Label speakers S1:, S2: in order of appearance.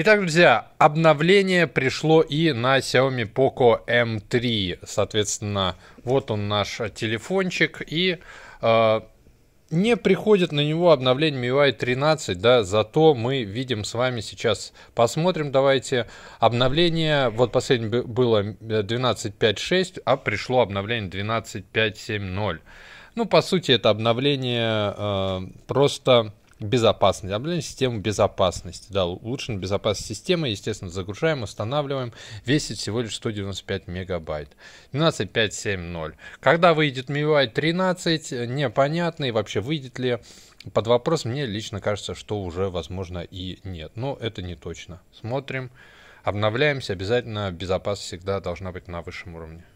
S1: Итак, друзья, обновление пришло и на Xiaomi Poco M3. Соответственно, вот он наш телефончик. И э, не приходит на него обновление MIUI 13, да, зато мы видим с вами сейчас, посмотрим, давайте, обновление, вот последнее было 12.5.6, э, а пришло обновление 12.5.7.0. Ну, по сути, это обновление э, просто безопасность, обновление системы безопасности, да, улучшена безопасность системы, естественно, загружаем, устанавливаем, весит всего лишь 195 мегабайт, 12570. Когда выйдет MIUI 13, непонятно и вообще выйдет ли, под вопрос мне лично кажется, что уже возможно и нет, но это не точно. Смотрим, обновляемся, обязательно безопасность всегда должна быть на высшем уровне.